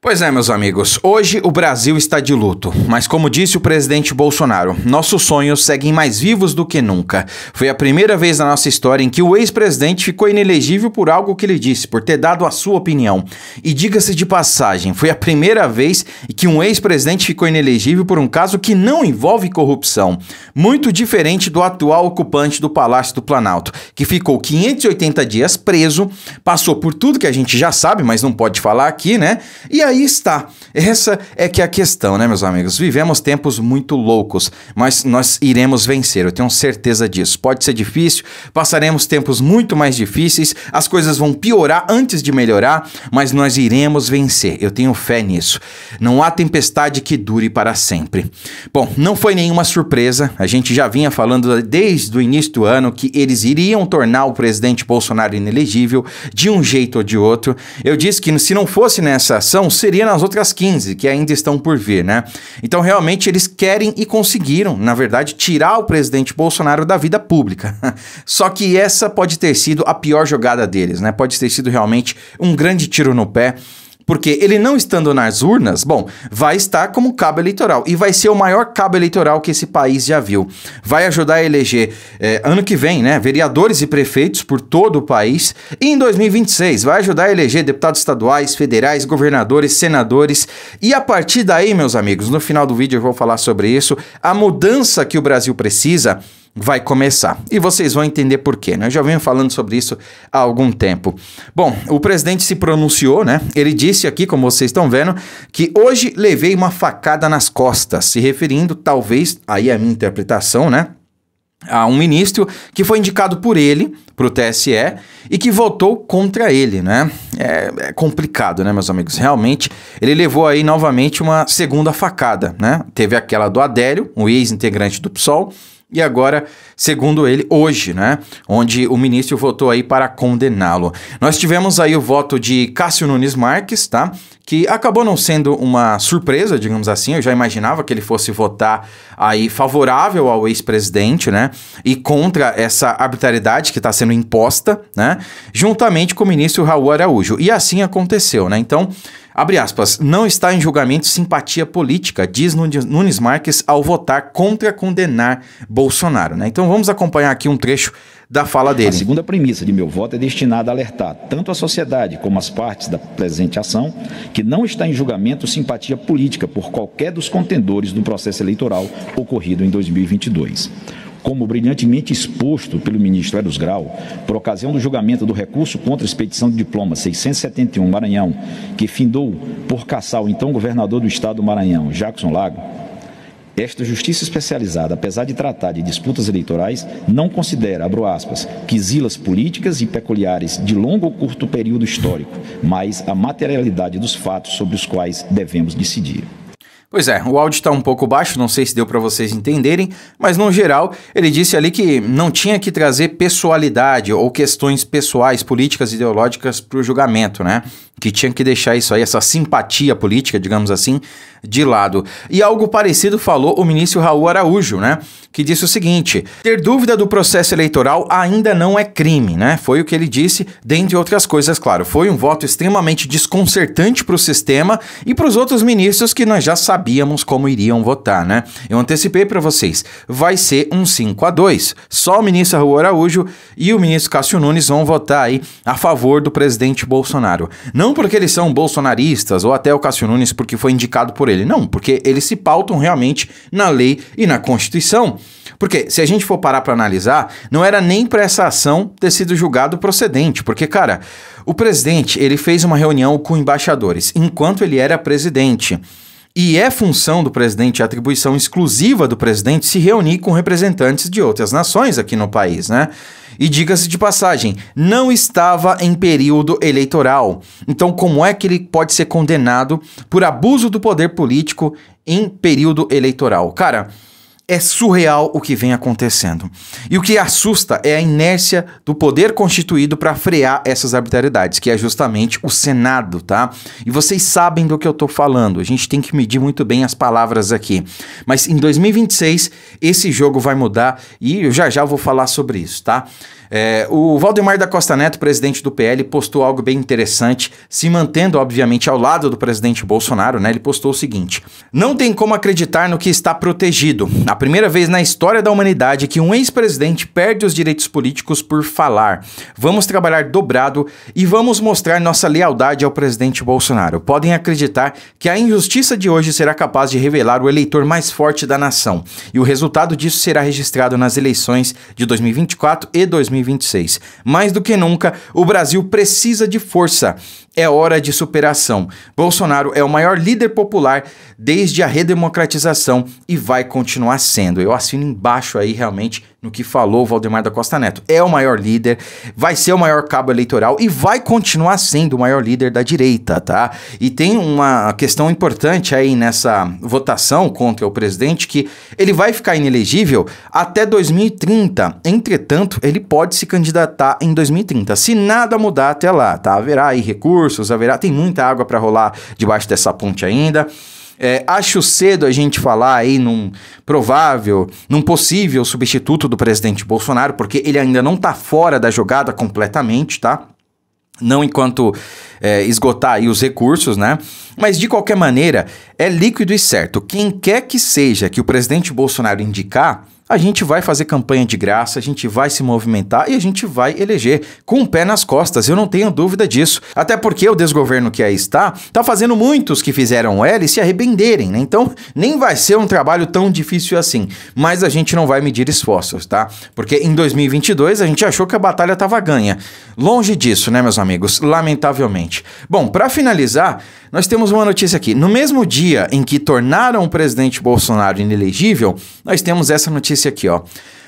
Pois é, meus amigos, hoje o Brasil está de luto, mas como disse o presidente Bolsonaro, nossos sonhos seguem mais vivos do que nunca. Foi a primeira vez na nossa história em que o ex-presidente ficou inelegível por algo que ele disse, por ter dado a sua opinião. E diga-se de passagem, foi a primeira vez que um ex-presidente ficou inelegível por um caso que não envolve corrupção, muito diferente do atual ocupante do Palácio do Planalto, que ficou 580 dias preso, passou por tudo que a gente já sabe, mas não pode falar aqui, né? E aí está. Essa é que é a questão, né, meus amigos? Vivemos tempos muito loucos, mas nós iremos vencer, eu tenho certeza disso. Pode ser difícil, passaremos tempos muito mais difíceis, as coisas vão piorar antes de melhorar, mas nós iremos vencer. Eu tenho fé nisso. Não há tempestade que dure para sempre. Bom, não foi nenhuma surpresa, a gente já vinha falando desde o início do ano que eles iriam tornar o presidente Bolsonaro inelegível de um jeito ou de outro. Eu disse que se não fosse nessa ação, seria nas outras 15, que ainda estão por vir, né? Então, realmente, eles querem e conseguiram, na verdade, tirar o presidente Bolsonaro da vida pública. Só que essa pode ter sido a pior jogada deles, né? Pode ter sido realmente um grande tiro no pé porque ele não estando nas urnas, bom, vai estar como cabo eleitoral e vai ser o maior cabo eleitoral que esse país já viu. Vai ajudar a eleger eh, ano que vem, né, vereadores e prefeitos por todo o país e em 2026 vai ajudar a eleger deputados estaduais, federais, governadores, senadores e a partir daí, meus amigos, no final do vídeo eu vou falar sobre isso, a mudança que o Brasil precisa vai começar. E vocês vão entender por quê, né? Eu já venho falando sobre isso há algum tempo. Bom, o presidente se pronunciou, né? Ele disse aqui, como vocês estão vendo, que hoje levei uma facada nas costas, se referindo, talvez, aí é a minha interpretação, né? a um ministro que foi indicado por ele para o TSE e que votou contra ele, né? É, é, complicado, né, meus amigos? Realmente, ele levou aí novamente uma segunda facada, né? Teve aquela do Adélio, um ex-integrante do PSOL, e agora, segundo ele, hoje, né, onde o ministro votou aí para condená-lo. Nós tivemos aí o voto de Cássio Nunes Marques, tá? Que acabou não sendo uma surpresa, digamos assim, eu já imaginava que ele fosse votar aí favorável ao ex-presidente, né, e contra essa arbitrariedade que está sendo imposta, né, juntamente com o ministro Raul Araújo. E assim aconteceu, né? Então, Abre aspas, não está em julgamento simpatia política, diz Nunes Marques ao votar contra condenar Bolsonaro. Né? Então vamos acompanhar aqui um trecho da fala dele. A segunda premissa de meu voto é destinada a alertar tanto a sociedade como as partes da presente ação que não está em julgamento simpatia política por qualquer dos contendores do processo eleitoral ocorrido em 2022 como brilhantemente exposto pelo ministro Eros Grau, por ocasião do julgamento do recurso contra expedição de diploma 671 Maranhão, que findou por caçar o então governador do estado do Maranhão, Jackson Lago, esta justiça especializada, apesar de tratar de disputas eleitorais, não considera, abro aspas, quisilas políticas e peculiares de longo ou curto período histórico, mas a materialidade dos fatos sobre os quais devemos decidir. Pois é, o áudio está um pouco baixo, não sei se deu para vocês entenderem, mas no geral ele disse ali que não tinha que trazer pessoalidade ou questões pessoais, políticas, ideológicas para o julgamento, né? que tinha que deixar isso aí, essa simpatia política, digamos assim, de lado. E algo parecido falou o ministro Raul Araújo, né? Que disse o seguinte: ter dúvida do processo eleitoral ainda não é crime, né? Foi o que ele disse, dentre outras coisas, claro. Foi um voto extremamente desconcertante para o sistema e para os outros ministros que nós já sabíamos como iriam votar, né? Eu antecipei para vocês: vai ser um 5 a 2 Só o ministro Raul Araújo e o ministro Cássio Nunes vão votar aí a favor do presidente Bolsonaro. Não não porque eles são bolsonaristas ou até o Cássio Nunes porque foi indicado por ele. Não, porque eles se pautam realmente na lei e na Constituição. Porque se a gente for parar para analisar, não era nem para essa ação ter sido julgado procedente, porque cara, o presidente, ele fez uma reunião com embaixadores enquanto ele era presidente. E é função do presidente, é atribuição exclusiva do presidente se reunir com representantes de outras nações aqui no país, né? E diga-se de passagem, não estava em período eleitoral. Então, como é que ele pode ser condenado por abuso do poder político em período eleitoral? Cara, é surreal o que vem acontecendo. E o que assusta é a inércia do poder constituído para frear essas arbitrariedades, que é justamente o Senado, tá? E vocês sabem do que eu tô falando. A gente tem que medir muito bem as palavras aqui. Mas em 2026 esse jogo vai mudar e eu já já vou falar sobre isso, tá? É, o Valdemar da Costa Neto, presidente do PL, postou algo bem interessante, se mantendo, obviamente, ao lado do presidente Bolsonaro, né? Ele postou o seguinte: Não tem como acreditar no que está protegido. A primeira vez na história da humanidade que um ex-presidente perde os direitos políticos por falar. Vamos trabalhar dobrado e vamos mostrar nossa lealdade ao presidente Bolsonaro. Podem acreditar que a injustiça de hoje será capaz de revelar o eleitor mais forte da nação. E o resultado disso será registrado nas eleições de 2024 e 2026. Mais do que nunca, o Brasil precisa de força. É hora de superação. Bolsonaro é o maior líder popular desde a redemocratização e vai continuar sendo. Eu assino embaixo aí realmente no que falou Valdemar da Costa Neto. É o maior líder, vai ser o maior cabo eleitoral e vai continuar sendo o maior líder da direita, tá? E tem uma questão importante aí nessa votação contra o presidente que ele vai ficar inelegível até 2030. Entretanto, ele pode se candidatar em 2030, se nada mudar até lá, tá? Haverá aí recursos, haverá tem muita água para rolar debaixo dessa ponte ainda. É, acho cedo a gente falar aí num provável, num possível substituto do presidente Bolsonaro, porque ele ainda não está fora da jogada completamente, tá? Não enquanto é, esgotar aí os recursos, né? Mas de qualquer maneira, é líquido e certo. Quem quer que seja que o presidente Bolsonaro indicar a gente vai fazer campanha de graça, a gente vai se movimentar e a gente vai eleger com o um pé nas costas, eu não tenho dúvida disso. Até porque o desgoverno que aí está, está fazendo muitos que fizeram L se arrependerem, né? Então, nem vai ser um trabalho tão difícil assim, mas a gente não vai medir esforços, tá? Porque em 2022 a gente achou que a batalha estava ganha. Longe disso, né, meus amigos? Lamentavelmente. Bom, para finalizar, nós temos uma notícia aqui. No mesmo dia em que tornaram o presidente Bolsonaro inelegível, nós temos essa notícia esse aqui, ó.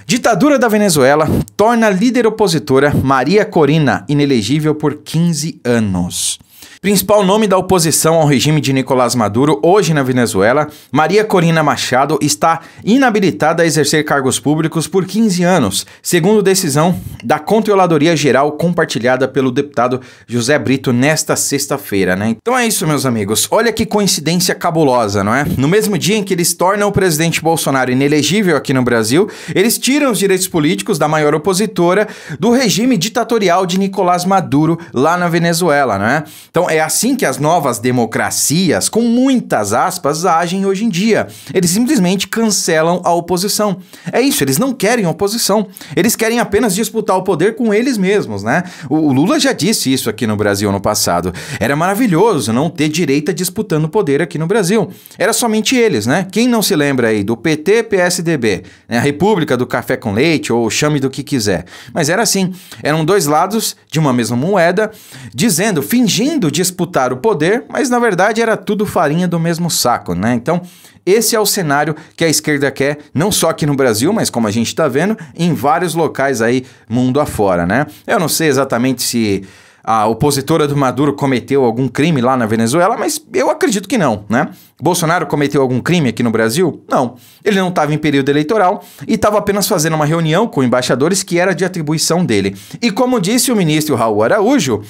Ditadura da Venezuela torna líder opositora Maria Corina inelegível por 15 anos. Principal nome da oposição ao regime de Nicolás Maduro hoje na Venezuela, Maria Corina Machado está inabilitada a exercer cargos públicos por 15 anos, segundo decisão da Controladoria Geral compartilhada pelo deputado José Brito nesta sexta-feira, né? Então é isso, meus amigos. Olha que coincidência cabulosa, não é? No mesmo dia em que eles tornam o presidente Bolsonaro inelegível aqui no Brasil, eles tiram os direitos políticos da maior opositora do regime ditatorial de Nicolás Maduro lá na Venezuela, é? Então é assim que as novas democracias, com muitas aspas, agem hoje em dia. Eles simplesmente cancelam a oposição. É isso, eles não querem oposição. Eles querem apenas disputar o poder com eles mesmos, né? O, o Lula já disse isso aqui no Brasil no passado. Era maravilhoso não ter direita disputando o poder aqui no Brasil. Era somente eles, né? Quem não se lembra aí do PT, PSDB, né? a República do Café com Leite ou chame do que quiser. Mas era assim, eram dois lados de uma mesma moeda, dizendo, fingindo de disputar o poder, mas na verdade era tudo farinha do mesmo saco, né? Então, esse é o cenário que a esquerda quer, não só aqui no Brasil, mas como a gente está vendo, em vários locais aí, mundo afora, né? Eu não sei exatamente se a opositora do Maduro cometeu algum crime lá na Venezuela, mas eu acredito que não, né? Bolsonaro cometeu algum crime aqui no Brasil? Não. Ele não estava em período eleitoral e estava apenas fazendo uma reunião com embaixadores que era de atribuição dele. E como disse o ministro Raul Araújo,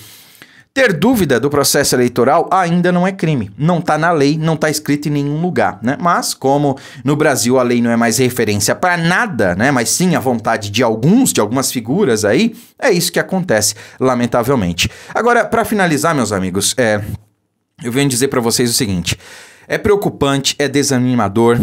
ter dúvida do processo eleitoral ainda não é crime. Não está na lei, não está escrito em nenhum lugar. Né? Mas, como no Brasil a lei não é mais referência para nada, né? mas sim a vontade de alguns, de algumas figuras aí, é isso que acontece, lamentavelmente. Agora, para finalizar, meus amigos, é, eu venho dizer para vocês o seguinte: é preocupante, é desanimador,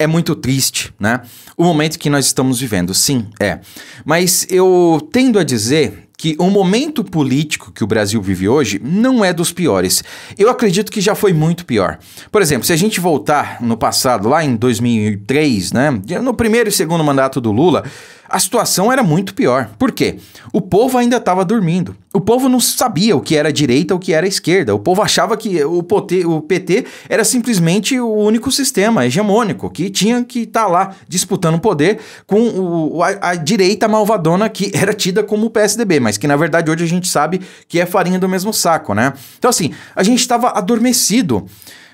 é muito triste, né? O momento que nós estamos vivendo, sim, é. Mas eu tendo a dizer que o momento político que o Brasil vive hoje não é dos piores. Eu acredito que já foi muito pior. Por exemplo, se a gente voltar no passado, lá em 2003, né, no primeiro e segundo mandato do Lula, a situação era muito pior. Por quê? O povo ainda estava dormindo. O povo não sabia o que era direita ou o que era esquerda. O povo achava que o PT, o PT era simplesmente o único sistema hegemônico que tinha que estar tá lá disputando poder com o, a, a direita malvadona que era tida como o PSDB mas que na verdade hoje a gente sabe que é farinha do mesmo saco, né? Então, assim, a gente estava adormecido.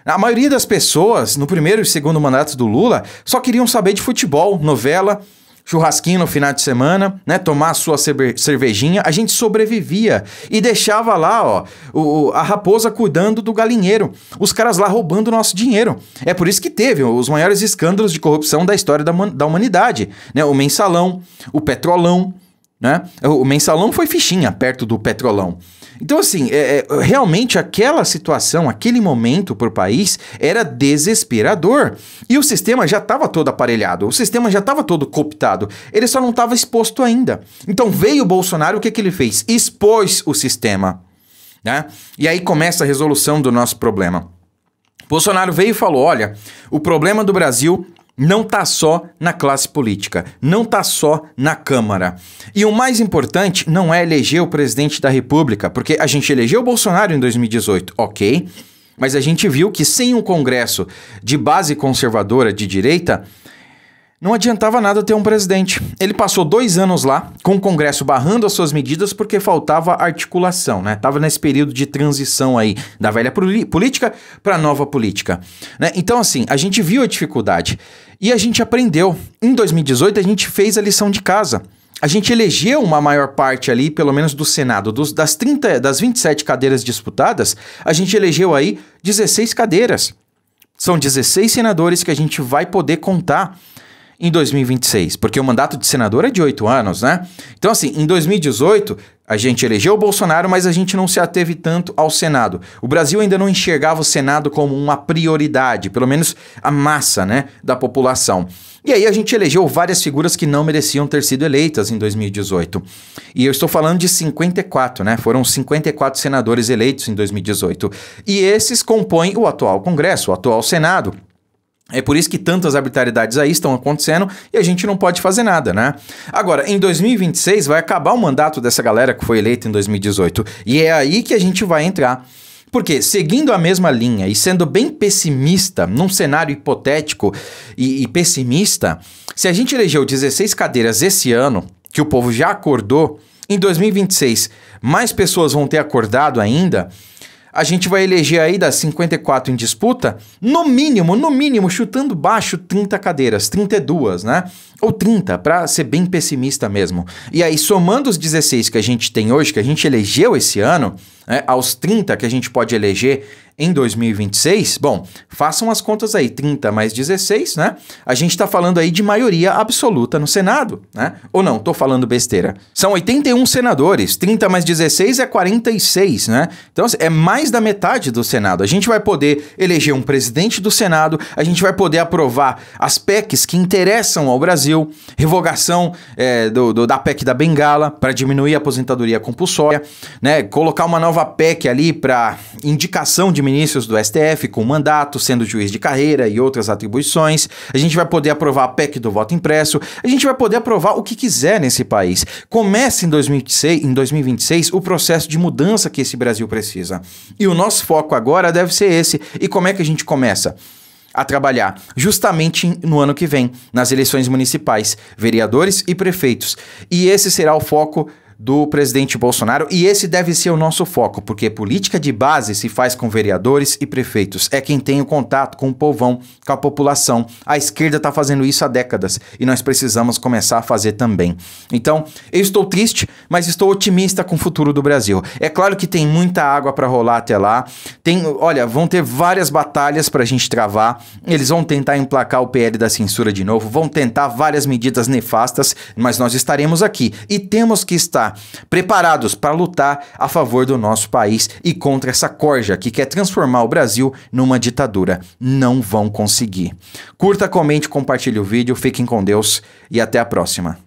A maioria das pessoas, no primeiro e segundo mandato do Lula, só queriam saber de futebol, novela, churrasquinho no final de semana, né? Tomar a sua cervejinha, a gente sobrevivia e deixava lá, ó, o, a raposa cuidando do galinheiro, os caras lá roubando nosso dinheiro. É por isso que teve os maiores escândalos de corrupção da história da, da humanidade, né? O mensalão, o petrolão, né? O mensalão foi fichinha perto do petrolão. Então, assim, é, é, realmente aquela situação, aquele momento para o país era desesperador. E o sistema já estava todo aparelhado, o sistema já estava todo cooptado, ele só não estava exposto ainda. Então veio o Bolsonaro, o que, que ele fez? Expôs o sistema. Né? E aí começa a resolução do nosso problema. Bolsonaro veio e falou: olha, o problema do Brasil não está só na classe política, não está só na Câmara. E o mais importante não é eleger o presidente da República, porque a gente elegeu o Bolsonaro em 2018, ok? Mas a gente viu que sem um Congresso de base conservadora de direita, não adiantava nada ter um presidente. Ele passou dois anos lá, com o Congresso barrando as suas medidas porque faltava articulação, né? Tava nesse período de transição aí da velha política para a nova política. Né? Então, assim, a gente viu a dificuldade e a gente aprendeu. Em 2018, a gente fez a lição de casa. A gente elegeu uma maior parte ali, pelo menos do Senado, dos, das, 30, das 27 cadeiras disputadas, a gente elegeu aí 16 cadeiras. São 16 senadores que a gente vai poder contar em 2026, porque o mandato de senador é de oito anos, né? Então, assim, em 2018, a gente elegeu o Bolsonaro, mas a gente não se ateve tanto ao Senado. O Brasil ainda não enxergava o Senado como uma prioridade, pelo menos a massa, né, da população. E aí a gente elegeu várias figuras que não mereciam ter sido eleitas em 2018. E eu estou falando de 54, né? Foram 54 senadores eleitos em 2018. E esses compõem o atual Congresso, o atual Senado. É por isso que tantas arbitrariedades aí estão acontecendo e a gente não pode fazer nada, né? Agora, em 2026 vai acabar o mandato dessa galera que foi eleita em 2018 e é aí que a gente vai entrar. Porque, seguindo a mesma linha e sendo bem pessimista, num cenário hipotético e, e pessimista, se a gente elegeu 16 cadeiras esse ano, que o povo já acordou, em 2026 mais pessoas vão ter acordado ainda, a gente vai eleger aí das 54 em disputa, no mínimo, no mínimo, chutando baixo 30 cadeiras, 32, é né? Ou 30, para ser bem pessimista mesmo. E aí, somando os 16 que a gente tem hoje, que a gente elegeu esse ano, né, aos 30 que a gente pode eleger em 2026, bom, façam as contas aí, 30 mais 16, né? A gente está falando aí de maioria absoluta no Senado, né? Ou não, tô falando besteira. São 81 senadores, 30 mais 16 é 46, né? Então assim, é mais da metade do Senado. A gente vai poder eleger um presidente do Senado, a gente vai poder aprovar as PECs que interessam ao Brasil, revogação é, do, do, da PEC da Bengala para diminuir a aposentadoria compulsória, né? Colocar uma nova PEC ali para indicação de ministros do STF com mandato, sendo juiz de carreira e outras atribuições. A gente vai poder aprovar a PEC do voto impresso. A gente vai poder aprovar o que quiser nesse país. Começa em 2026, em 2026 o processo de mudança que esse Brasil precisa. E o nosso foco agora deve ser esse. E como é que a gente começa? a trabalhar justamente no ano que vem, nas eleições municipais, vereadores e prefeitos. E esse será o foco do presidente Bolsonaro e esse deve ser o nosso foco, porque política de base se faz com vereadores e prefeitos, é quem tem o contato com o povão, com a população. A esquerda está fazendo isso há décadas e nós precisamos começar a fazer também. Então, eu estou triste, mas estou otimista com o futuro do Brasil. É claro que tem muita água para rolar até lá. Tem, olha, vão ter várias batalhas para a gente travar. Eles vão tentar emplacar o PL da censura de novo, vão tentar várias medidas nefastas, mas nós estaremos aqui e temos que estar preparados para lutar a favor do nosso país e contra essa corja que quer transformar o Brasil numa ditadura. Não vão conseguir. Curta, comente, compartilhe o vídeo, fiquem com Deus e até a próxima.